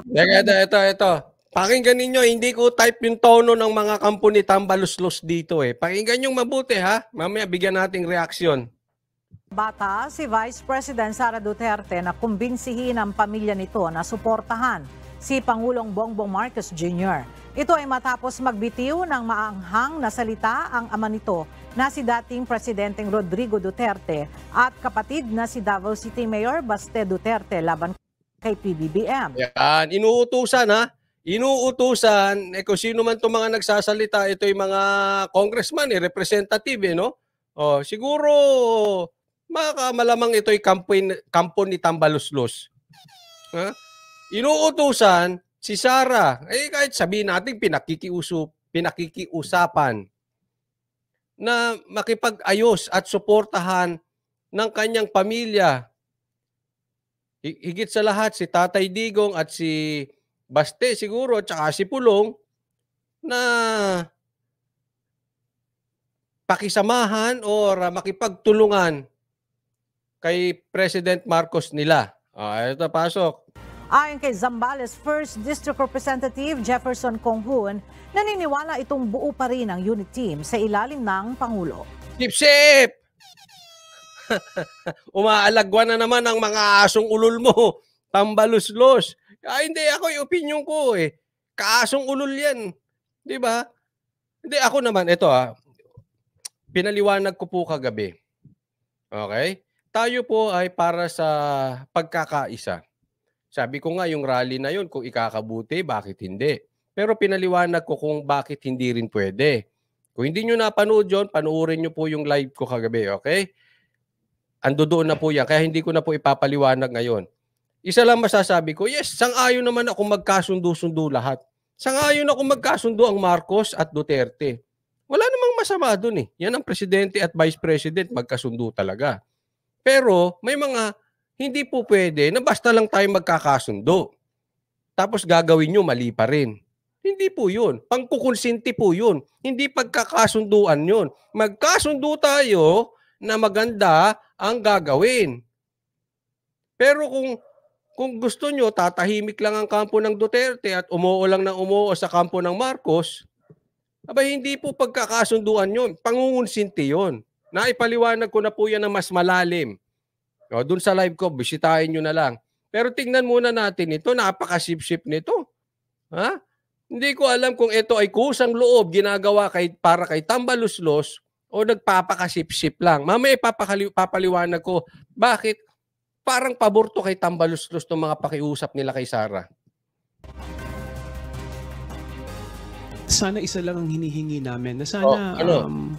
Teka, ano? ito, ito, ito. Pakinggan ninyo, hindi ko type yung tono ng mga kampo ni Tambaluslos dito eh. Pakinggan yung mabuti ha. Mamaya bigyan nating reaksyon. Bata, si Vice President Sara Duterte na kumbinsihin ang pamilya nito na suportahan si Pangulong Bongbong Marcos Jr. Ito ay matapos magbitiw ng maanghang na salita ang ama nito na si dating Presidenteng Rodrigo Duterte at kapatid na si Davao City Mayor Baste Duterte laban kay PBBM. Yan. Inuutusan ha. Inuutusan, eh kung sino man itong mga nagsasalita, ito yung mga congressman, eh, representative, eh, no? Oh, siguro, makakamalamang ito ito'y kampo, kampo ni Tambaluslos. Ha? Inuutusan si Sara, eh kahit sabihin natin pinakikiusap, pinakikiusapan na makipag-ayos at suportahan ng kanyang pamilya higit sa lahat si Tatay Digong at si Baste siguro at saka si Pulong na pakisamahan or makipagtulungan kay President Marcos nila. Ah, ito pasok. Ayon kay Zambales 1st District Representative Jefferson Conghun, naniniwala itong buo pa rin ang unit team sa ilalim ng Pangulo. Sip-sip! Umaalagwa na naman ang mga asong ulol mo. Pambaluslos. Ah, hindi ako, yung opinion ko eh. Kaasong ulol yan. Di ba? Hindi, ako naman, ito ah. Pinaliwanag ko po kagabi. Okay? Tayo po ay para sa pagkakaisa. Sabi ko nga, yung rally na yun, kung ikakabuti, bakit hindi? Pero pinaliwanag ko kung bakit hindi rin pwede. Kung hindi nyo napanood yun, panuorin nyo po yung live ko kagabi, okay? Ando doon na po yan. Kaya hindi ko na po ipapaliwanag ngayon. Isa lang masasabi ko, yes, sang-ayon naman ako magkasundo-sundo lahat. Sang-ayon ako magkasundo ang Marcos at Duterte. Wala namang masama doon eh. Yan ang presidente at vice president, magkasundo talaga. Pero may mga hindi po pwede na basta lang tayo magkakasundo. Tapos gagawin nyo, mali pa rin. Hindi po yun. Pangkukonsinti po yun. Hindi pagkakasunduan yun. Magkasundo tayo na maganda ang gagawin. Pero kung kung gusto nyo, tatahimik lang ang kampo ng Duterte at umuo lang ng umuo sa kampo ng Marcos, aba hindi po pagkakasunduan yun. Pangungunsinti yun. Naipaliwanag ko na po yan ng mas malalim. O, dun sa live ko, bisitahin nyo na lang. Pero tingnan muna natin ito, napakasip-sip nito. Ha? Hindi ko alam kung ito ay kusang loob ginagawa kay, para kay Tambaluslos o nagpapakasip-sip lang. Mamaya ipapapaliwanag ko bakit parang pabor to kay Tambaluslos ng mga pakiusap nila kay Sara. Sana isa lang ang hinihingi namin na sana oh, ano? um,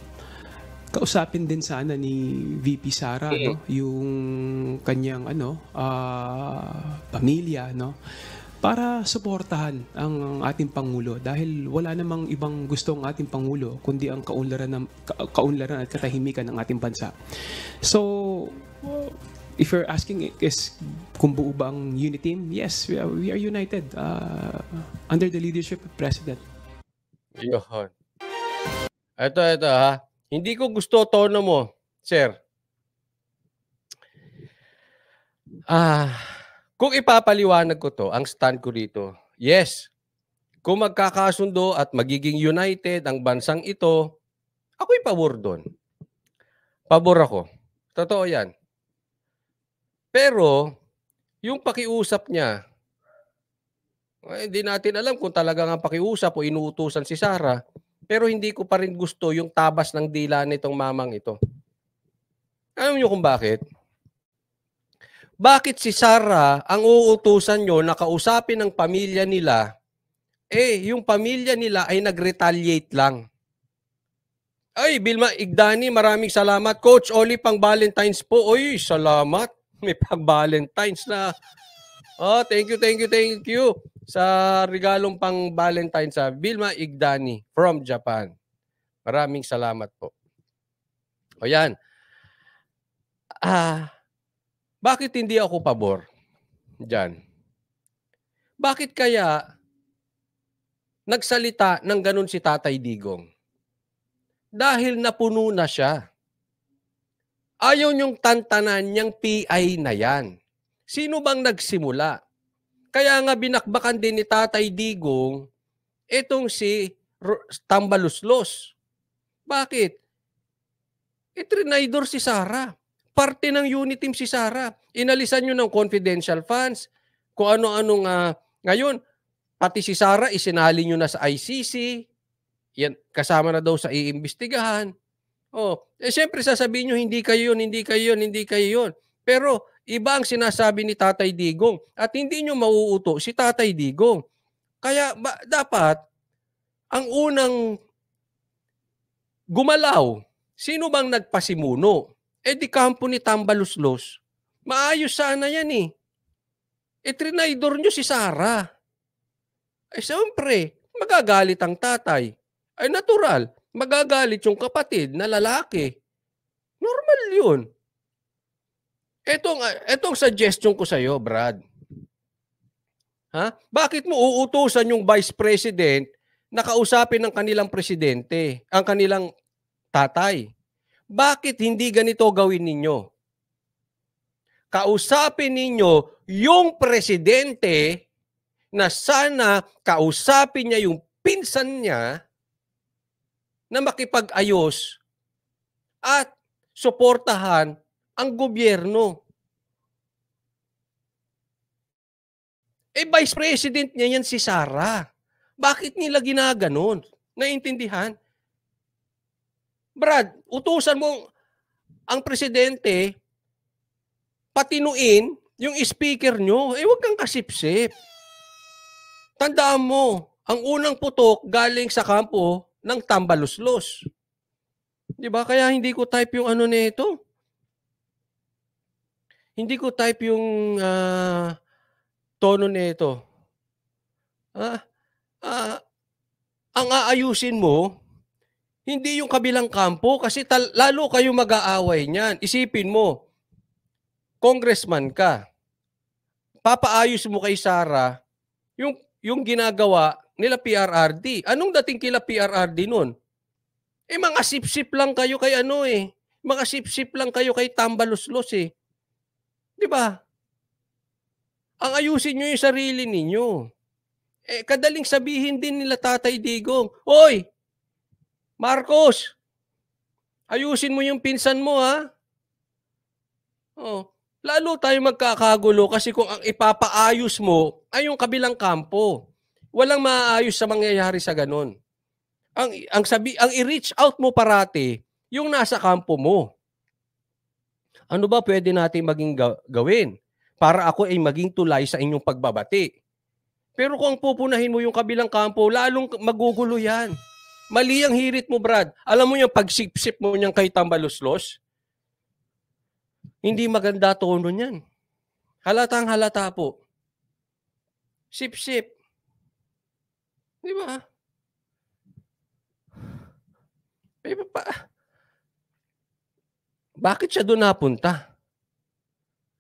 kausapin din sana ni VP Sara okay. Mm-hmm. no yung kanyang ano uh, pamilya no para suportahan ang ating Pangulo dahil wala namang ibang gusto ang ating Pangulo kundi ang kaunlaran, ng, ka, kaunlaran at katahimikan ng ating bansa. So, if you're asking is kung buo ba ang unity team, yes, we are, we are united uh, under the leadership of President. Yun. Ito, ito ha. Hindi ko gusto tono mo, sir. Ah, kung ipapaliwanag ko to, ang stand ko dito, yes, kung magkakasundo at magiging united ang bansang ito, ako'y pabor doon. Pabor ako. Totoo yan. Pero, yung pakiusap niya, eh, hindi natin alam kung talaga nga pakiusap o inuutusan si Sarah. Pero hindi ko pa rin gusto yung tabas ng dila nitong mamang ito. Alam niyo kung bakit? Bakit si Sarah ang uutusan nyo na kausapin ng pamilya nila, eh, yung pamilya nila ay nag-retaliate lang. Ay, Bilma Igdani, maraming salamat. Coach Oli, pang Valentine's po. Oy, salamat. May pang Valentine's na. Oh, thank you, thank you, thank you sa regalong pang valentines sa ah. Bilma Igdani from Japan. Maraming salamat po. O yan. Ah, bakit hindi ako pabor dyan? Bakit kaya nagsalita ng ganun si Tatay Digong? Dahil napuno na siya. Ayaw niyong tantanan niyang PI na yan. Sino bang nagsimula? Kaya nga binakbakan din ni Tatay Digong itong si Tambaluslos. Bakit? E, trinidor si Sarah. Parte ng unit team si Sara. Inalisan nyo ng confidential fans, kung ano-anong uh, ngayon, pati si Sara isinali nyo na sa ICC, yan, kasama na daw sa iimbestigahan. Oh, eh siyempre sasabihin nyo, hindi kayo yun, hindi kayo yun, hindi kayo yun. Pero iba ang sinasabi ni Tatay Digong at hindi nyo mauuto si Tatay Digong. Kaya ba, dapat ang unang gumalaw, sino bang nagpasimuno? Eh di kampo ni Tambaluslos. Maayos sana yan eh. Eh trinaydor nyo si Sara. Eh siyempre, magagalit ang tatay. Ay eh, natural, magagalit yung kapatid na lalaki. Normal yun. Etong, ah, etong suggestion ko sa iyo, Brad. Ha? Bakit mo uutusan yung vice president na kausapin ang kanilang presidente, ang kanilang tatay? bakit hindi ganito gawin ninyo? Kausapin ninyo yung presidente na sana kausapin niya yung pinsan niya na makipag-ayos at suportahan ang gobyerno. Eh, Vice President niya yan si Sara. Bakit nila ginaganon? Naintindihan? Brad, utusan mo ang presidente patinuin yung speaker nyo. Eh, huwag kang kasipsip. Tandaan mo, ang unang putok galing sa kampo ng tambaluslos. Di ba? Kaya hindi ko type yung ano nito. Hindi ko type yung uh, tono nito. Ah, ah, ang aayusin mo, hindi yung kabilang kampo kasi tal- lalo kayo mag-aaway niyan. Isipin mo, congressman ka. Papaayos mo kay Sara yung yung ginagawa nila PRRD. Anong dating kila PRRD noon? Eh mga sip-sip lang kayo kay ano eh. Mga sip-sip lang kayo kay Tambaloslos eh. 'Di ba? Ang ayusin niyo yung sarili ninyo. Eh kadaling sabihin din nila Tatay Digong, "Hoy, Marcos, ayusin mo yung pinsan mo ha. Oh, lalo tayo magkakagulo kasi kung ang ipapaayos mo ay yung kabilang kampo. Walang maaayos sa mangyayari sa ganun. Ang ang sabi ang i-reach out mo parati yung nasa kampo mo. Ano ba pwede nating maging gawin para ako ay maging tulay sa inyong pagbabati? Pero kung pupunahin mo yung kabilang kampo, lalong magugulo yan. Mali ang hirit mo, Brad. Alam mo yung pagsipsip mo niyang kay Tambaluslos? Hindi maganda tono niyan. Halatang halata po. Sip-sip. Di ba? May pa. Bakit siya doon napunta?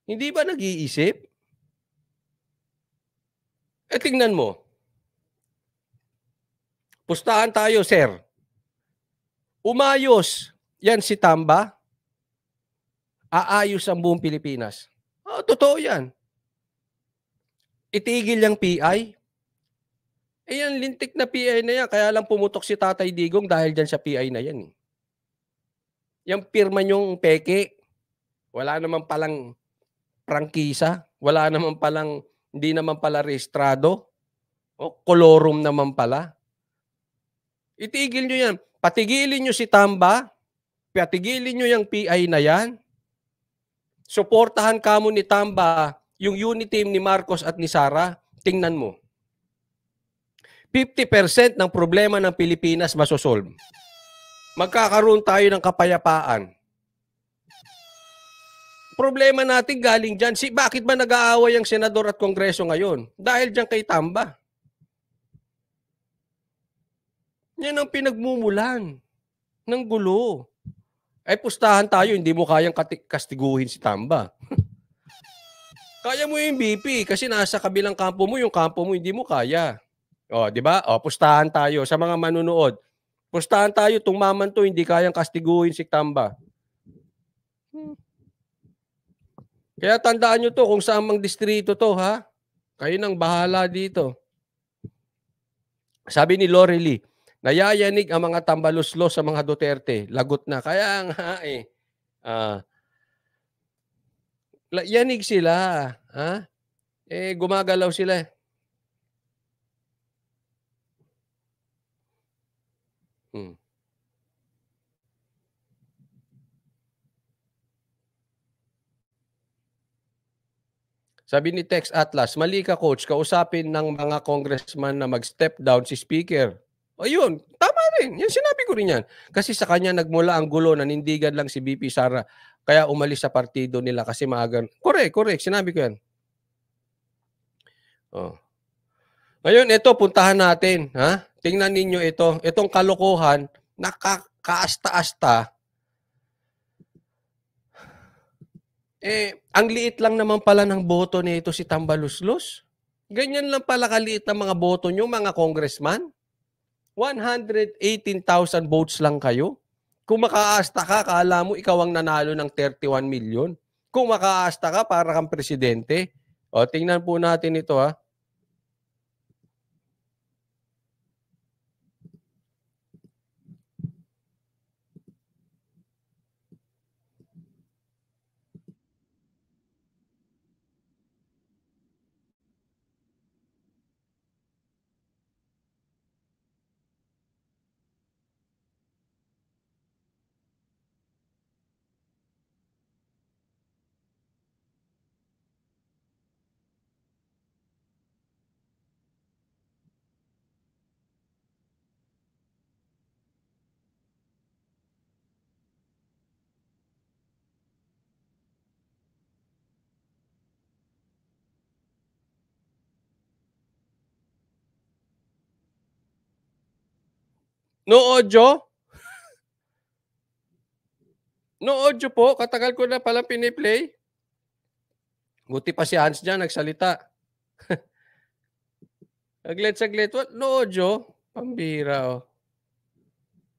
Hindi ba nag-iisip? E tingnan mo, Pustahan tayo, sir. Umayos. Yan si Tamba. Aayos ang buong Pilipinas. Oh, totoo yan. Itigil yung PI. Eh lintik na PI na yan. Kaya lang pumutok si Tatay Digong dahil dyan sa PI na yan. Eh. Yung pirma niyong peke, wala naman palang prangkisa, wala naman palang, hindi naman pala registrado, o kolorum naman pala. Itigil nyo yan. Patigilin nyo si Tamba. Patigilin nyo yung PI na yan. Suportahan kamo ni Tamba yung unit team ni Marcos at ni Sara. Tingnan mo. 50% ng problema ng Pilipinas masosolve. Magkakaroon tayo ng kapayapaan. Problema natin galing dyan. Si, bakit ba nag-aaway ang senador at kongreso ngayon? Dahil dyan kay Tamba. Yan ang pinagmumulan ng gulo. Ay pustahan tayo, hindi mo kayang kastiguhin si Tamba. kaya mo yung BP kasi nasa kabilang kampo mo, yung kampo mo hindi mo kaya. O, oh, di ba? O, oh, pustahan tayo sa mga manunood. Pustahan tayo, tumaman to, hindi kayang kastiguhin si Tamba. Kaya tandaan nyo to kung saan mang distrito to, ha? Kayo nang bahala dito. Sabi ni Lorely, Nayayanig ang mga tambaluslo sa mga Duterte. Lagot na. Kaya nga eh. Uh, yanig sila. Ha? Eh, gumagalaw sila. Eh. Hmm. Sabi ni Tex Atlas, mali ka coach, kausapin ng mga congressman na mag-step down si speaker. Ayun, tama rin. Yan, sinabi ko rin yan. Kasi sa kanya nagmula ang gulo, nanindigan lang si BP Sara. Kaya umalis sa partido nila kasi maagan. Correct, correct. Sinabi ko yan. Oh. Ngayon, ito, puntahan natin. Ha? Tingnan ninyo ito. Itong kalokohan, nakakaasta-asta. Eh, ang liit lang naman pala ng boto nito si Tambaluslos. Ganyan lang pala kaliit ang mga boto nyo, mga congressman. 118,000 votes lang kayo. Kung makaasta ka, kala mo ikaw ang nanalo ng 31 million. Kung makaasta ka, para kang presidente. O, tingnan po natin ito ha. No audio? no audio po. Katagal ko na palang piniplay. Buti pa si Hans dyan, nagsalita. aglet saglit. What? No audio? Pambira, oh.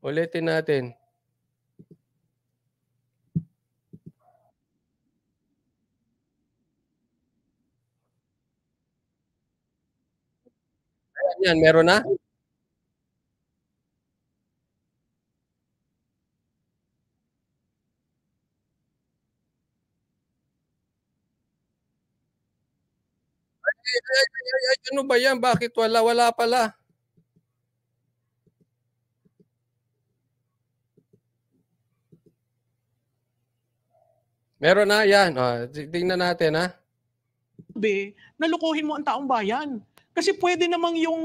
Ulitin natin. Yan, meron na? ay, ay, ay, ano ba yan? Bakit wala? Wala pala. Meron na, yan. Oh, tingnan natin, ha? Be, nalukuhin mo ang taong bayan. Kasi pwede namang yung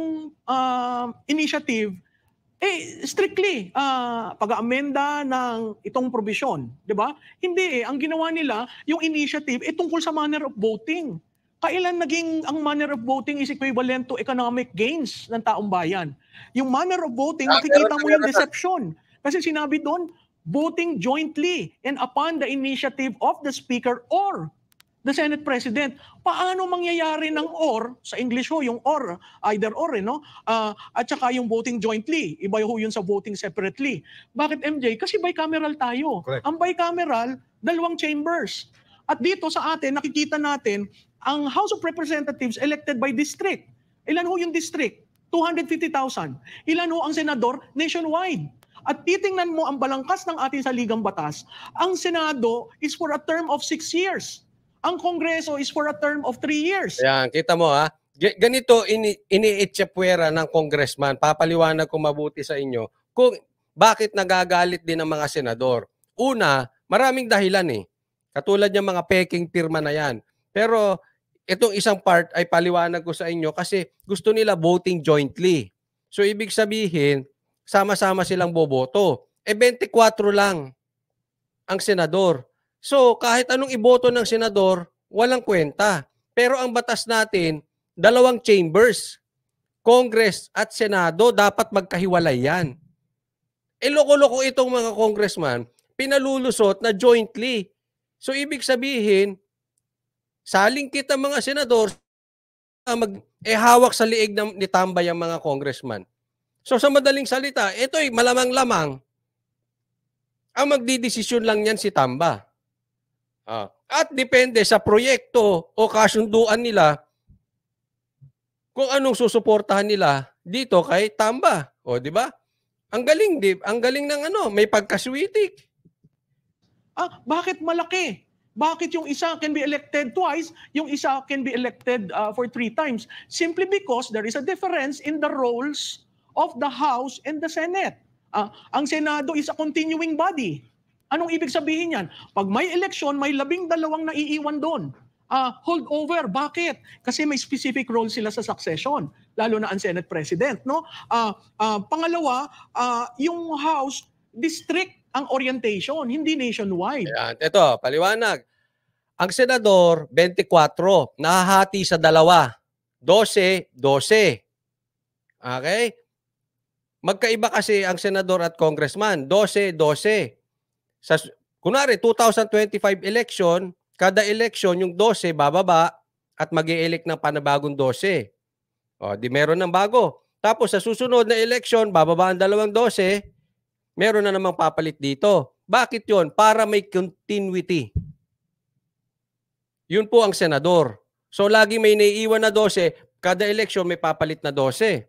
uh, initiative, eh, strictly, uh, ah, pag-amenda ng itong provision. Di ba? Hindi eh. Ang ginawa nila, yung initiative, eh, tungkol sa manner of voting kailan naging ang manner of voting is equivalent to economic gains ng taong bayan. Yung manner of voting, ah, makikita mo yung deception. Kasi sinabi doon, voting jointly and upon the initiative of the Speaker or the Senate President. Paano mangyayari ng or, sa English ho, yung or, either or, eh, no? Uh, at saka yung voting jointly. Iba ho yun sa voting separately. Bakit MJ? Kasi bicameral tayo. Correct. Ang bicameral, dalawang chambers. At dito sa atin, nakikita natin ang House of Representatives elected by district. Ilan ho yung district? 250,000. Ilan ho ang senador? Nationwide. At titingnan mo ang balangkas ng ating saligang batas, ang Senado is for a term of 6 years. Ang Kongreso is for a term of 3 years. Ayan, kita mo ha. Ganito ini iniitsepwera ng congressman. Papaliwanag ko mabuti sa inyo kung bakit nagagalit din ang mga senador. Una, maraming dahilan eh. Katulad ng mga peking pirma na yan. Pero itong isang part ay paliwanag ko sa inyo kasi gusto nila voting jointly. So ibig sabihin, sama-sama silang boboto. E eh, 24 lang ang senador. So kahit anong iboto ng senador, walang kwenta. Pero ang batas natin, dalawang chambers, Congress at Senado, dapat magkahiwalay yan. E loko-loko itong mga congressman, pinalulusot na jointly. So ibig sabihin, saling kita mga senador uh, mag eh, hawak sa liig ng, ni Tambay ang mga congressman. So sa madaling salita, ito'y malamang-lamang ang magdidesisyon lang yan si Tamba. Ah. At depende sa proyekto o kasunduan nila kung anong susuportahan nila dito kay Tamba. O di ba? Ang galing, di, ang galing ng ano, may pagkaswitik. Ah, bakit malaki? Bakit yung isa can be elected twice, yung isa can be elected uh, for three times? Simply because there is a difference in the roles of the House and the Senate. Uh, ang Senado is a continuing body. Anong ibig sabihin yan? Pag may election, may labing dalawang iiwan doon uh, over. Bakit? Kasi may specific role sila sa succession, lalo na ang Senate President. No? Uh, uh, pangalawa, uh, yung House, district ang orientation, hindi nationwide. Ayan. Ito, paliwanag. Ang senador, 24. Nahahati sa dalawa. 12, 12. Okay? Magkaiba kasi ang senador at congressman. 12, 12. Sa, kunwari, 2025 election, kada election, yung 12 bababa at mag -e elect ng panabagong 12. O, di meron ng bago. Tapos sa susunod na election, bababa ang dalawang 12, meron na namang papalit dito. Bakit yon Para may continuity. Yun po ang senador. So lagi may naiiwan na 12, kada eleksyon may papalit na 12.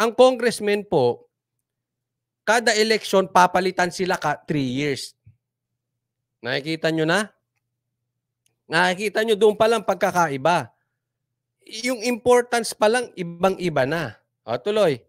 Ang congressman po, kada eleksyon papalitan sila ka 3 years. Nakikita nyo na? Nakikita nyo doon pa lang pagkakaiba. Yung importance pa lang ibang-iba na. O tuloy.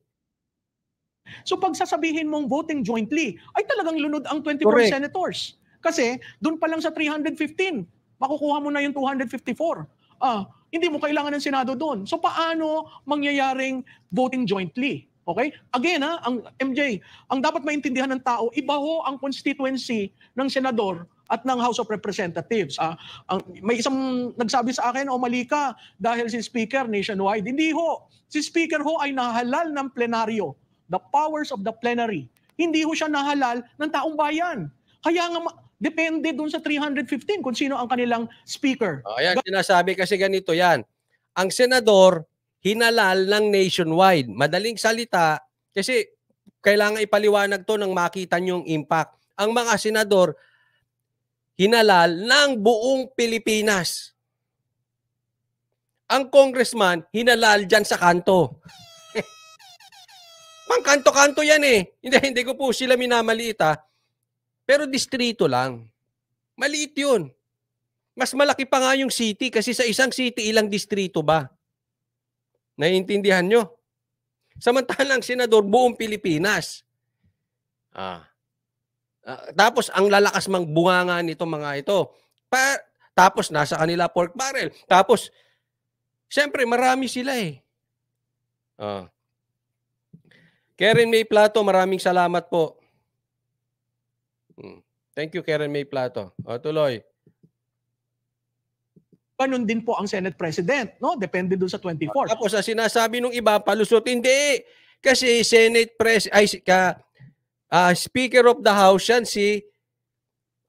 So pag sasabihin mong voting jointly, ay talagang lunod ang 24 Correct. senators. Kasi doon pa lang sa 315, makukuha mo na yung 254. Ah, hindi mo kailangan ng Senado doon. So paano mangyayaring voting jointly? Okay? Again, ha, ah, ang MJ, ang dapat maintindihan ng tao, iba ho ang constituency ng senador at ng House of Representatives. Ah, ang, may isang nagsabi sa akin, o oh, mali ka, dahil si Speaker nationwide. Hindi ho. Si Speaker ho ay nahalal ng plenaryo. The powers of the plenary. Hindi ho siya nahalal ng taong bayan. Kaya nga, Depende dun sa 315 kung sino ang kanilang speaker. Oh, ayan, sinasabi kasi ganito yan. Ang senador, hinalal ng nationwide. Madaling salita, kasi kailangan ipaliwanag to nang makita nyo yung impact. Ang mga senador, hinalal ng buong Pilipinas. Ang congressman, hinalal dyan sa kanto. Pang kanto-kanto yan eh. Hindi, hindi ko po sila minamaliit ah. Pero distrito lang. Maliit yun. Mas malaki pa nga yung city kasi sa isang city ilang distrito ba? Naiintindihan nyo? Samantalang senador buong Pilipinas. Ah. Uh, tapos ang lalakas mang bunganga nito mga ito. Pa, tapos nasa kanila pork barrel. Tapos siyempre marami sila eh. Ah. Karen May Plato, maraming salamat po. Hmm. Thank you, Karen May Plato. O, tuloy. Ganun din po ang Senate President, no? Depende doon sa 24. Tapos ang sinasabi nung iba, palusot, hindi. Kasi Senate Pres ay ka uh, Speaker of the House yan si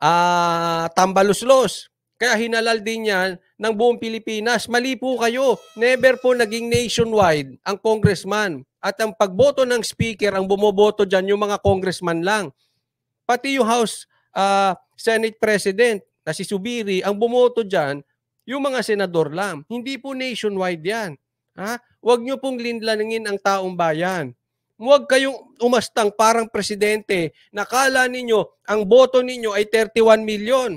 uh, Tambaluslos. Kaya hinalal din yan ng buong Pilipinas. Mali po kayo. Never po naging nationwide ang congressman. At ang pagboto ng speaker, ang bumoboto dyan, yung mga congressman lang. Pati yung House uh, Senate President na si Subiri, ang bumoto dyan, yung mga senador lang. Hindi po nationwide yan. Ha? Huwag nyo pong linlaningin ang taong bayan. Huwag kayong umastang parang presidente. Nakala ninyo, ang boto ninyo ay 31 million.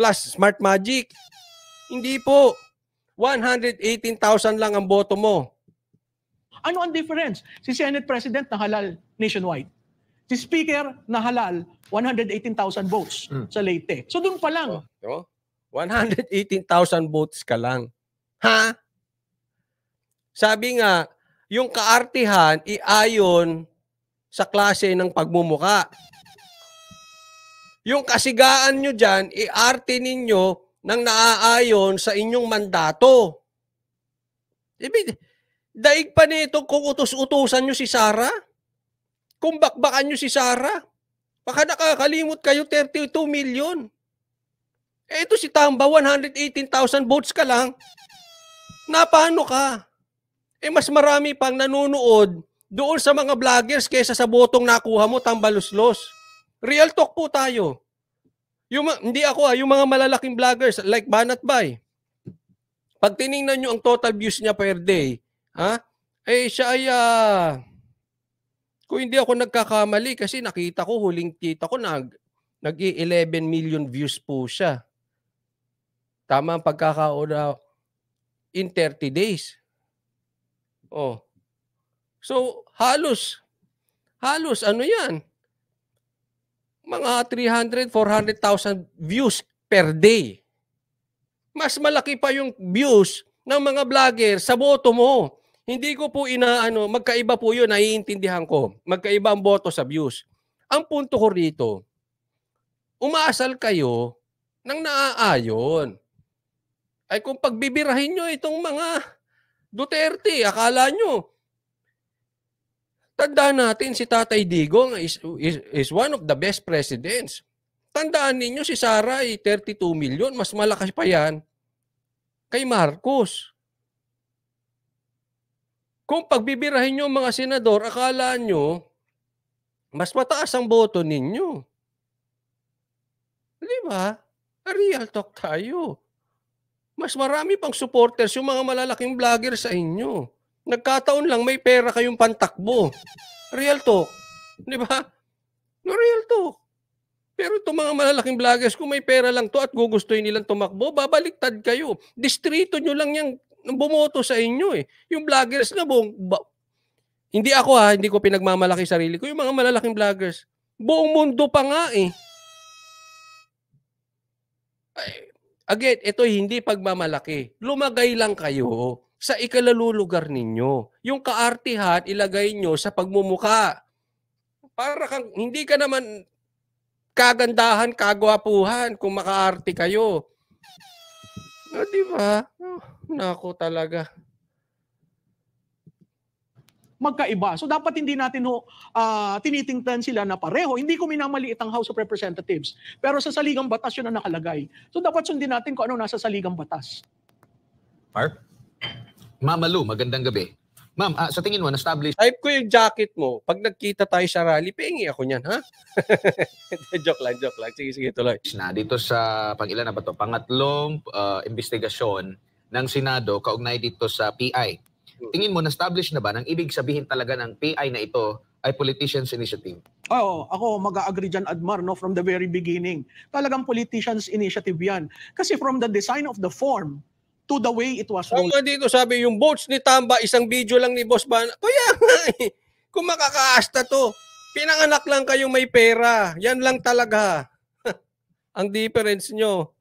Plus smart magic. Hindi po. 118,000 lang ang boto mo. Ano ang difference? Si Senate President na halal nationwide. Si Speaker na halal, 118,000 votes mm. sa Leyte. So doon pa lang. Oh, no? 118,000 votes ka lang. Ha? Sabi nga, yung kaartihan, iayon sa klase ng pagmumuka. Yung kasigaan nyo dyan, iarte ninyo ng naaayon sa inyong mandato. Ibig, daig pa nito kung utos-utusan nyo si Sarah? Kung bakbakan nyo si Sara, baka nakakalimot kayo 32 million. Eh ito si Tamba, 118,000 votes ka lang. Napano ka? Eh mas marami pang nanonood doon sa mga vloggers kaysa sa botong nakuha mo, tambaluslos. Real talk po tayo. Yung, hindi ako ah, yung mga malalaking vloggers like Banat Bay. Pag tiningnan nyo ang total views niya per day, ha? Eh siya ay uh, kung hindi ako nagkakamali kasi nakita ko, huling kita ko, nag, nag 11 million views po siya. Tama ang pagkakauna in 30 days. Oh. So, halos, halos ano yan? Mga 300, 400,000 views per day. Mas malaki pa yung views ng mga vlogger sa boto mo. Hindi ko po inaano, magkaiba po 'yun, naiintindihan ko. Magkaiba ang boto sa views. Ang punto ko rito, umaasal kayo ng naaayon. Ay kung pagbibirahin nyo itong mga Duterte, akala nyo, tandaan natin si Tatay Digong is, is, is one of the best presidents. Tandaan ninyo si Sara ay 32 million, mas malakas pa yan kay Marcos. Kung pagbibirahin nyo mga senador, akala nyo, mas mataas ang boto ninyo. Di ba? Real talk tayo. Mas marami pang supporters yung mga malalaking vlogger sa inyo. Nagkataon lang may pera kayong pantakbo. Real talk. Di ba? No, real talk. Pero itong mga malalaking vloggers, kung may pera lang to at gugustuhin nilang tumakbo, babaliktad kayo. Distrito nyo lang yung bumoto sa inyo eh. Yung vloggers na buong... Ba, hindi ako ha, hindi ko pinagmamalaki sarili ko. Yung mga malalaking vloggers, buong mundo pa nga eh. Ay, again, ito hindi pagmamalaki. Lumagay lang kayo sa ikalalulugar ninyo. Yung kaartihan, ilagay nyo sa pagmumuka. Para kang, hindi ka naman kagandahan, kagwapuhan kung makaarte kayo. No, ah, di ba? No. Ah. Nako talaga. Magkaiba. So dapat hindi natin ho, uh, tinitingnan sila na pareho. Hindi ko minamaliit ang House of Representatives. Pero sa saligang batas yun ang nakalagay. So dapat sundin natin kung ano nasa saligang batas. Mark? Mama Lou, magandang gabi. Ma'am, uh, sa tingin mo, na-establish... Type ko yung jacket mo. Pag nagkita tayo sa rally, pingi ako niyan, ha? joke lang, joke lang. Sige, sige, tuloy. Na, dito sa, pangilan na ba to? Pangatlong uh, investigasyon ng Senado kaugnay dito sa PI. Hmm. Tingin mo, na-establish na ba ng ibig sabihin talaga ng PI na ito ay politicians' initiative? Oo, ako mag-agree dyan, Admar, no, from the very beginning. Talagang politicians' initiative yan. Kasi from the design of the form, to the way it was rolled. Kung dito sabi, yung votes ni Tamba, isang video lang ni Boss Ban. Kaya nga kung makakaasta to, pinanganak lang kayo may pera. Yan lang talaga. Ang difference nyo.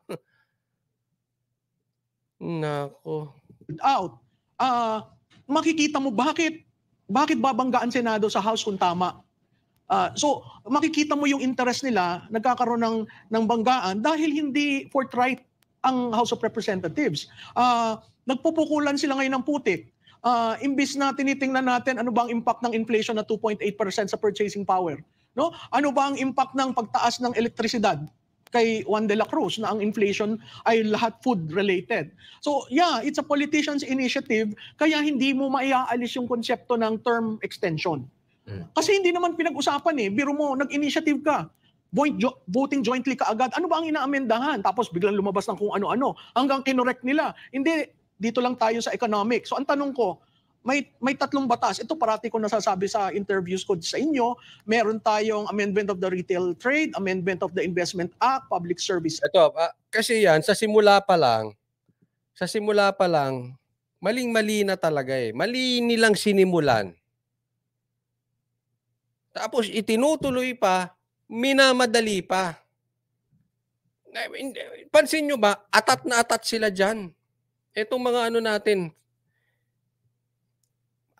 Nako. Out. Uh, makikita mo bakit? Bakit babanggaan Senado sa House kung tama? Uh, so makikita mo yung interest nila nagkakaroon ng ng banggaan dahil hindi forthright ang House of Representatives. Uh, nagpupukulan sila ngayon ng putik. Uh, imbis na tinitingnan natin ano ba ang impact ng inflation na 2.8% sa purchasing power, no? Ano ba ang impact ng pagtaas ng elektrisidad? kay Juan de la Cruz na ang inflation ay lahat food related. So yeah, it's a politician's initiative kaya hindi mo maiaalis yung konsepto ng term extension. Hmm. Kasi hindi naman pinag-usapan eh. Biro mo, nag-initiative ka. Point voting jointly ka agad. Ano ba ang inaamendahan? Tapos biglang lumabas ng kung ano-ano. Hanggang kinorek nila. Hindi, dito lang tayo sa economics. So ang tanong ko, may may tatlong batas. Ito parati ko nasasabi sa interviews ko sa inyo. Meron tayong Amendment of the Retail Trade, Amendment of the Investment Act, Public Service. Ito, uh, kasi yan, sa simula pa lang, sa simula pa lang, maling-mali na talaga eh. Mali nilang sinimulan. Tapos itinutuloy pa, minamadali pa. Pansin nyo ba, atat na atat sila dyan. Itong mga ano natin,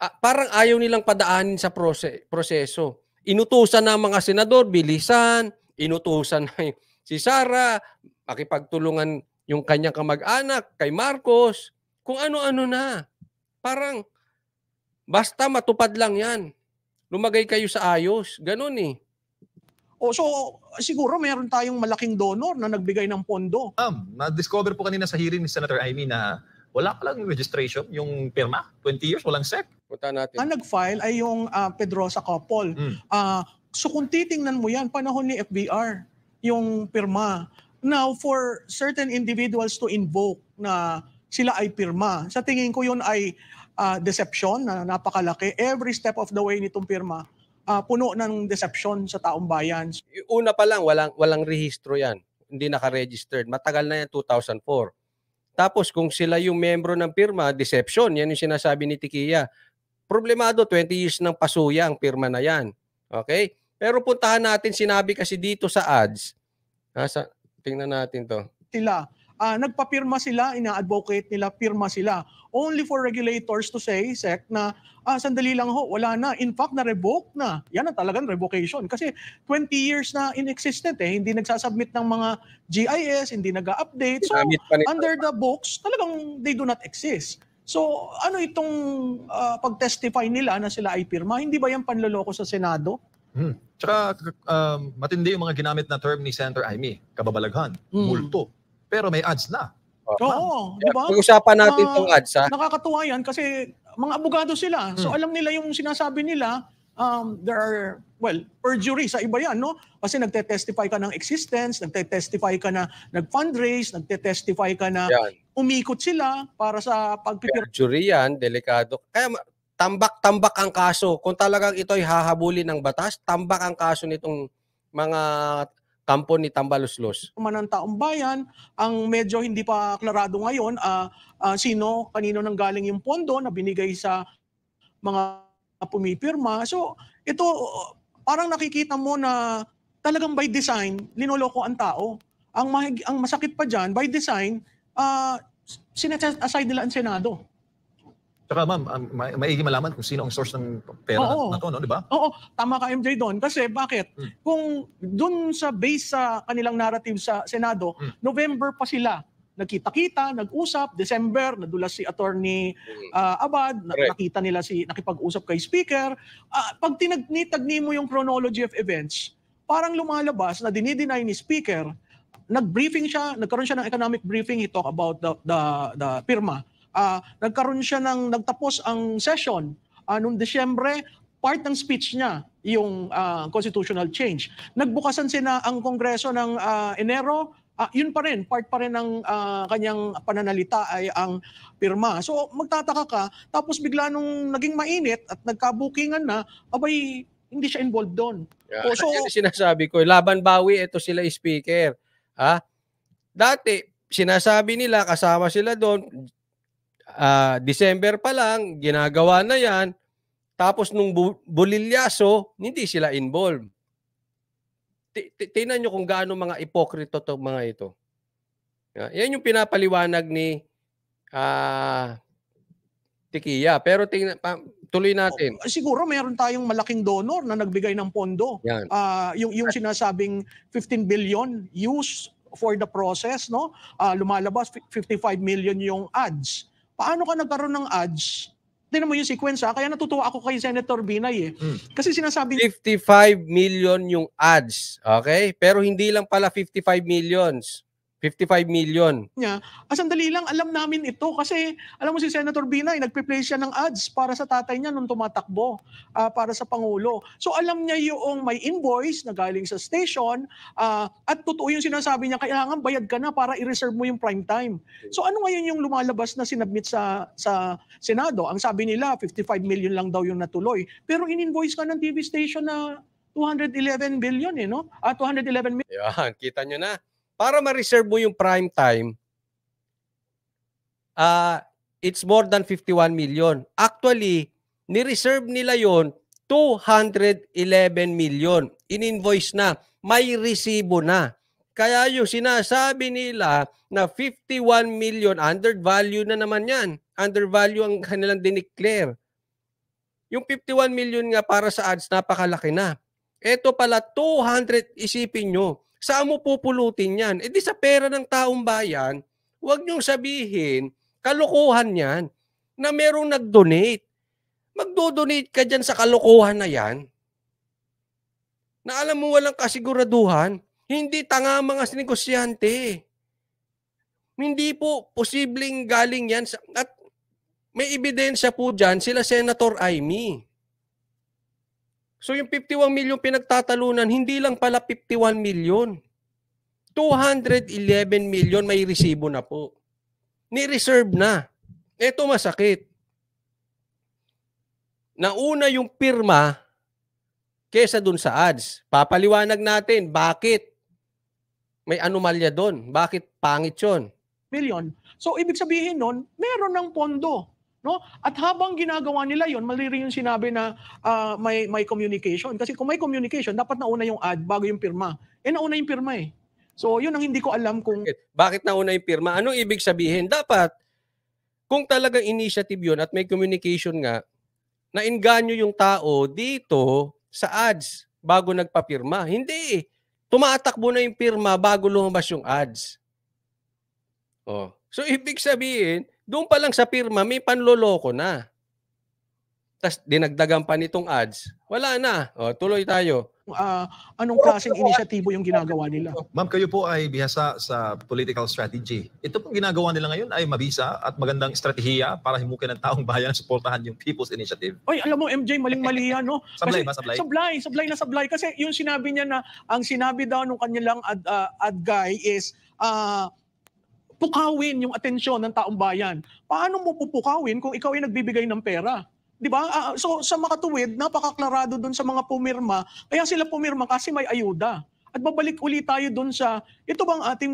uh, parang ayaw nilang padaanin sa prose- proseso. Inutusan ng mga senador, bilisan, inutusan na si Sara, makipagtulungan yung kanyang kamag-anak, kay Marcos, kung ano-ano na. Parang, basta matupad lang yan. Lumagay kayo sa ayos. Ganun eh. Oh, so siguro mayroon tayong malaking donor na nagbigay ng pondo. Um, na-discover po kanina sa hearing ni Senator Amy na wala pa lang yung registration, yung pirma, 20 years, walang SEC. Punta natin. Ang nag-file ay yung uh, Pedrosa couple. Mm. Uh, so kung titingnan mo yan, panahon ni FBR, yung pirma. Now, for certain individuals to invoke na sila ay pirma, sa tingin ko yun ay uh, deception na napakalaki. Every step of the way nitong pirma, uh, puno ng deception sa taong bayan. Una pa lang, walang, walang rehistro yan. Hindi naka-registered. Matagal na yan, 2004. Tapos kung sila yung membro ng pirma, deception. Yan yung sinasabi ni Tikiya Problemado, 20 years ng pasuya ang pirma na yan. Okay? Pero puntahan natin, sinabi kasi dito sa ads, ha, ah, sa, tingnan natin to. Sila, uh, nagpapirma sila, ina-advocate nila, pirma sila. Only for regulators to say, SEC, na ah, sandali lang ho, wala na. In fact, na-revoke na. Yan ang talagang revocation. Kasi 20 years na inexistent eh. Hindi nagsasubmit ng mga GIS, hindi nag-update. So, under the books, talagang they do not exist. So ano itong uh, pag-testify nila na sila ay pirma? Hindi ba yan panloloko sa Senado? Hmm. Tsaka um, matindi yung mga ginamit na term ni Senator Amy, kababalaghan, hmm. multo. Pero may ads na. Oo, di ba? Pag-usapan natin uh, ads ha. Nakakatuwa yan kasi mga abogado sila. So hmm. alam nila yung sinasabi nila um, there are, well, perjury sa iba yan, no? Kasi nagte-testify ka ng existence, nagte-testify ka na nag-fundraise, nagte-testify ka na yan. umikot sila para sa pagpipira. Perjury yan, delikado. Kaya tambak-tambak ang kaso. Kung talagang ito ay hahabulin ng batas, tambak ang kaso nitong mga kampo ni Tambaluslos. Kuman ng bayan, ang medyo hindi pa klarado ngayon, uh, uh, sino, kanino nang galing yung pondo na binigay sa mga na pumipirma. So, ito, parang nakikita mo na talagang by design, linoloko ang tao. Ang, mahig- ang masakit pa dyan, by design, uh, ah, sinet aside nila ang Senado. Tsaka ma'am, um, ma- maigi malaman kung sino ang source ng pera oo, na, na to, no? di ba? Oo, tama ka MJ doon. Kasi bakit? Hmm. Kung doon sa base sa kanilang narrative sa Senado, hmm. November pa sila nagkita-kita, nag-usap, December, nadulas si attorney uh, Abad, na- nakita nila si, nakipag-usap kay Speaker. Uh, pag tinagni-tagni mo yung chronology of events, parang lumalabas na dinideny ni Speaker, nag-briefing siya, nagkaroon siya ng economic briefing, he talk about the, the, the firma. Uh, ah, nagkaroon siya ng, nagtapos ang session uh, noong Desyembre, part ng speech niya yung uh, constitutional change. Nagbukasan sina ang Kongreso ng uh, Enero, uh, yun pa rin, part pa rin ng uh, kanyang pananalita ay ang pirma. So magtataka ka, tapos bigla nung naging mainit at nagkabukingan na, abay, hindi siya involved doon. Yeah. O, oh, so, Yan sinasabi ko, laban bawi, ito sila speaker. Ha? Dati, sinasabi nila, kasama sila doon, uh, December pa lang, ginagawa na yan. Tapos nung bu- bulilyaso, hindi sila involved tingnan nyo kung gaano mga ipokrito to mga ito. Yan yung pinapaliwanag ni uh, ah, Tikiya. Pero tingnan, tuloy natin. Oh, siguro mayroon tayong malaking donor na nagbigay ng pondo. Yan. Uh, yung, yung sinasabing 15 billion use for the process. no uh, Lumalabas 55 million yung ads. Paano ka nagkaroon ng ads Tinan mo yung sequence ha, kaya natutuwa ako kay Senator Binay eh. Mm. Kasi sinasabi 55 million yung ads, okay? Pero hindi lang pala 55 millions. 55 million. Yeah. Ah, sandali lang, alam namin ito kasi alam mo si Senator Binay, eh, nagpe-play siya ng ads para sa tatay niya nung tumatakbo uh, para sa Pangulo. So alam niya yung may invoice na galing sa station uh, at totoo yung sinasabi niya, kailangan bayad ka na para i-reserve mo yung prime time. So ano ngayon yung lumalabas na sinabmit sa, sa Senado? Ang sabi nila, 55 million lang daw yung natuloy. Pero in-invoice ka ng TV station na 211 billion, eh, no? Ah, 211 million. Yeah, kita nyo na para ma-reserve mo yung prime time, uh, it's more than 51 million. Actually, ni-reserve nila yon 211 million. In-invoice na. May resibo na. Kaya yung sinasabi nila na 51 million, undervalue na naman yan. Undervalue ang kanilang dineclare. Yung 51 million nga para sa ads, napakalaki na. Ito pala, 200, isipin nyo, Saan mo pupulutin yan? E di sa pera ng taong bayan, huwag niyong sabihin, kalukuhan yan, na merong nag-donate. Magdo-donate ka dyan sa kalukuhan na yan. Na alam mo walang kasiguraduhan, hindi tanga mga negosyante. Hindi po posibleng galing yan. Sa, at may ebidensya po dyan sila Senator Aimee So yung 51 million pinagtatalunan, hindi lang pala 51 million. 211 million may resibo na po. Ni-reserve na. Ito masakit. Nauna yung pirma kesa dun sa ads. Papaliwanag natin bakit may anomalya doon. Bakit pangit yun? Million. So, ibig sabihin nun, meron ng pondo. No? At habang ginagawa nila yon, mali rin yung sinabi na uh, may, may communication. Kasi kung may communication, dapat nauna yung ad bago yung pirma. Eh nauna yung pirma eh. So yun ang hindi ko alam kung... Bakit, Bakit nauna yung pirma? Anong ibig sabihin? Dapat, kung talaga initiative yon at may communication nga, na inganyo yung tao dito sa ads bago nagpapirma. Hindi eh. Tumatakbo na yung pirma bago lumabas yung ads. Oh. So ibig sabihin, doon pa lang sa pirma, may panloloko na. Tapos dinagdagan pa nitong ads. Wala na. O, oh, tuloy tayo. Uh, anong klaseng inisyatibo yung ginagawa nila? Ma'am, kayo po ay bihasa sa political strategy. Ito pong ginagawa nila ngayon ay mabisa at magandang estratehiya para himukin ng taong bayan suportahan yung People's Initiative. Ay, alam mo MJ, maling-mali yan, no? sablay Kasi, ba, sablay? Sablay, sablay na sablay. Kasi yung sinabi niya na, ang sinabi daw nung kanilang ad, uh, ad guy is, uh, pukawin yung atensyon ng taong bayan. Paano mo pupukawin kung ikaw ay nagbibigay ng pera? 'Di ba? Uh, so sa makatuwid, napakaklarado doon sa mga pumirma, kaya sila pumirma kasi may ayuda. At babalik ulit tayo doon sa, ito bang ating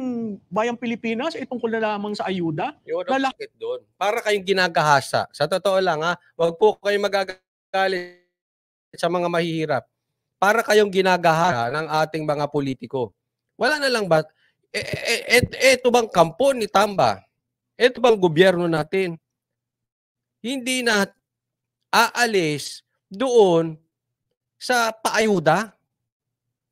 bayang Pilipinas ay tungkol na lamang sa ayuda? Yun ang sakit doon. Para kayong ginagahasa. Sa totoo lang ha, wag po kayong magagalit sa mga mahihirap. Para kayong ginagahasa ng ating mga politiko. Wala na lang ba? et, e, e, e bang kampo ni Tamba? Eto bang gobyerno natin? Hindi na aalis doon sa paayuda?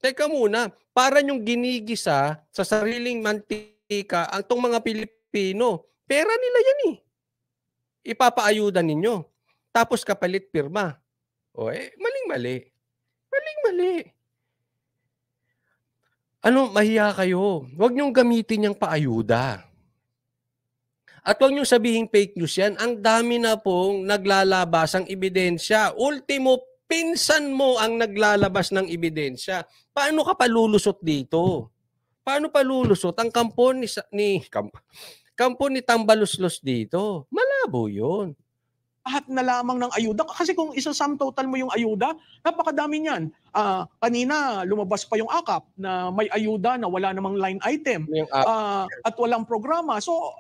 Teka muna, para yung ginigisa sa sariling mantika ang tong mga Pilipino. Pera nila yan eh. Ipapaayuda ninyo. Tapos kapalit pirma. O eh, maling-mali. Maling-mali. Ano, mahiya kayo. Huwag niyong gamitin yung paayuda. At huwag niyong sabihin fake news yan. Ang dami na pong naglalabas ang ebidensya. Ultimo, pinsan mo ang naglalabas ng ebidensya. Paano ka palulusot dito? Paano palulusot? Ang kampo ni, ni, kampo, kampo ni Tambaluslos dito. Malabo yun lahat na lamang ng ayuda. Kasi kung isa total mo yung ayuda, napakadami niyan. Uh, kanina, lumabas pa yung AKAP na may ayuda na wala namang line item uh, at walang programa. So,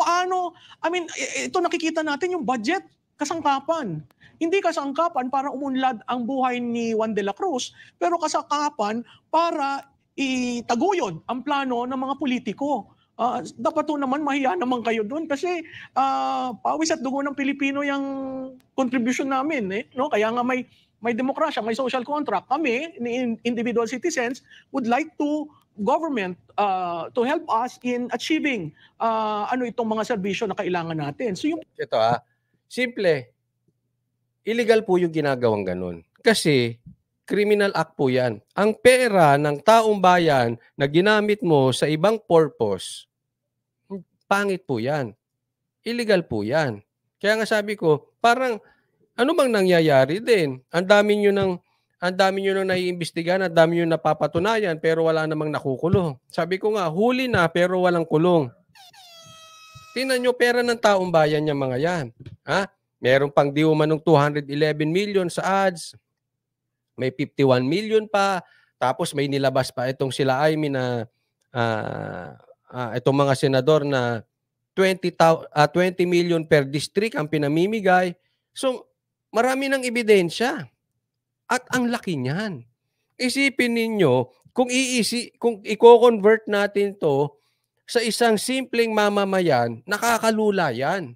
paano? I mean, ito nakikita natin yung budget kasangkapan. Hindi kasangkapan para umunlad ang buhay ni Juan de la Cruz, pero kasangkapan para itaguyod ang plano ng mga politiko uh, dapat po naman mahiya naman kayo doon kasi uh, pawis at dugo ng Pilipino yung contribution namin eh no kaya nga may may demokrasya may social contract kami individual citizens would like to government uh, to help us in achieving uh, ano itong mga serbisyo na kailangan natin so yung ito ah simple illegal po yung ginagawang ganun kasi criminal act po yan. Ang pera ng taong bayan na ginamit mo sa ibang purpose, pangit po yan. Illegal po yan. Kaya nga sabi ko, parang ano bang nangyayari din? Ang dami nyo nang ang dami nyo nang naiimbestigahan, ang dami nyo napapatunayan, pero wala namang nakukulong. Sabi ko nga, huli na, pero walang kulong. Tingnan nyo, pera ng taong bayan niya mga yan. Ha? Meron pang di umanong 211 million sa ads. May 51 million pa. Tapos may nilabas pa itong sila Amy na uh, uh, itong mga senador na 20, uh, 20 million per district ang pinamimigay. So, marami ng ebidensya. At ang laki niyan. Isipin ninyo, kung iisi kung i-convert natin 'to sa isang simpleng mamamayan, nakakalula 'yan.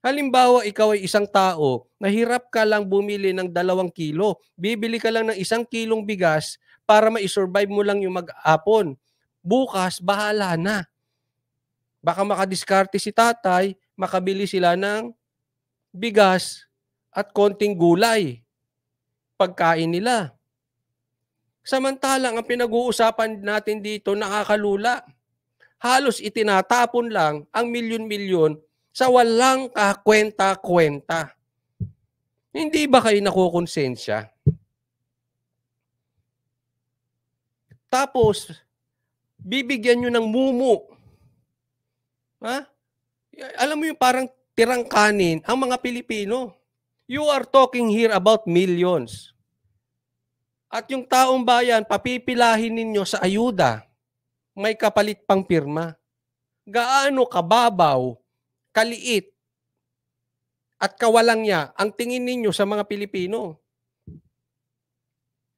Halimbawa, ikaw ay isang tao, nahirap ka lang bumili ng dalawang kilo. Bibili ka lang ng isang kilong bigas para ma-survive mo lang yung mag-apon. Bukas, bahala na. Baka makadiskarte si tatay, makabili sila ng bigas at konting gulay. Pagkain nila. Samantalang ang pinag-uusapan natin dito nakakalula. Halos itinatapon lang ang milyon-milyon sa walang kakwenta-kwenta. Hindi ba kayo nakukonsensya? Tapos, bibigyan nyo ng mumu. Ha? Alam mo yung parang tirang kanin ang mga Pilipino. You are talking here about millions. At yung taong bayan, papipilahin ninyo sa ayuda. May kapalit pang pirma. Gaano kababaw kaliit at kawalang niya ang tingin ninyo sa mga Pilipino.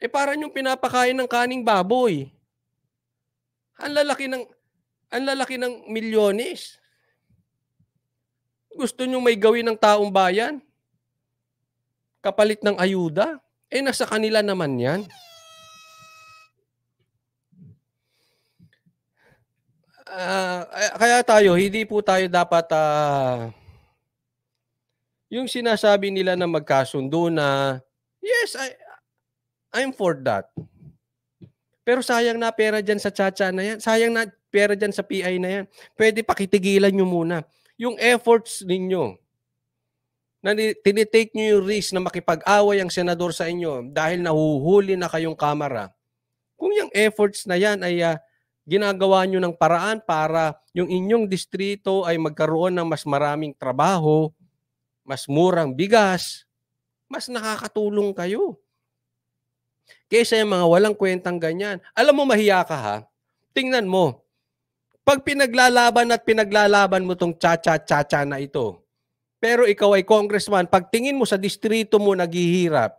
Eh para yung pinapakain ng kaning baboy. Ang lalaki ng ang lalaki ng milyones. Gusto niyo may gawin ng taong bayan? Kapalit ng ayuda? Eh nasa kanila naman yan. uh, kaya tayo, hindi po tayo dapat uh, yung sinasabi nila na magkasundo na yes, I, I'm for that. Pero sayang na pera dyan sa chacha na yan. Sayang na pera dyan sa PI na yan. Pwede pakitigilan nyo muna. Yung efforts ninyo, na tinitake nyo yung risk na makipag-away ang senador sa inyo dahil nahuhuli na kayong kamera. Kung yung efforts na yan ay uh, ginagawa nyo ng paraan para yung inyong distrito ay magkaroon ng mas maraming trabaho, mas murang bigas, mas nakakatulong kayo. Kaysa yung mga walang kwentang ganyan. Alam mo, mahiya ka ha. Tingnan mo. Pag pinaglalaban at pinaglalaban mo tong cha-cha-cha-cha na ito, pero ikaw ay congressman, pag tingin mo sa distrito mo naghihirap,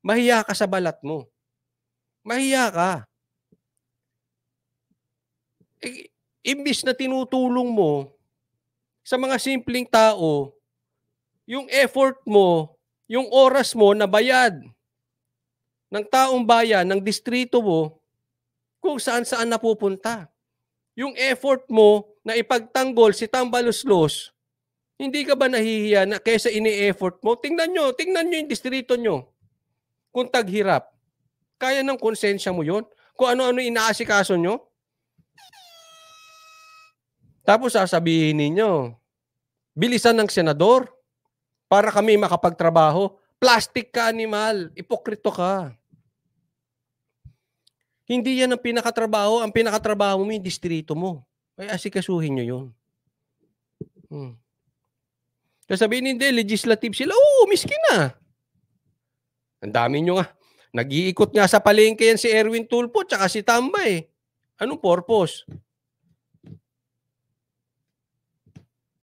mahiya ka sa balat mo. Mahiya ka eh, imbis na tinutulong mo sa mga simpleng tao, yung effort mo, yung oras mo na bayad ng taong bayan, ng distrito mo, kung saan-saan napupunta. Yung effort mo na ipagtanggol si Tambaluslos, hindi ka ba nahihiya na kaysa ini-effort mo? Tingnan nyo, tingnan nyo yung distrito nyo. Kung taghirap, kaya ng konsensya mo yon Kung ano-ano inaasikaso nyo? Tapos sasabihin ninyo, bilisan ng senador para kami makapagtrabaho. Plastic ka, animal. Ipokrito ka. Hindi yan ang pinakatrabaho. Ang pinakatrabaho mo yung distrito mo. Ay, asikasuhin nyo yun. Hmm. Sasabihin, hindi, legislative sila. Oo, miskin na. Ang dami nyo nga. Nag-iikot nga sa palengke yan si Erwin Tulpo tsaka si Tambay. Eh. Anong purpose?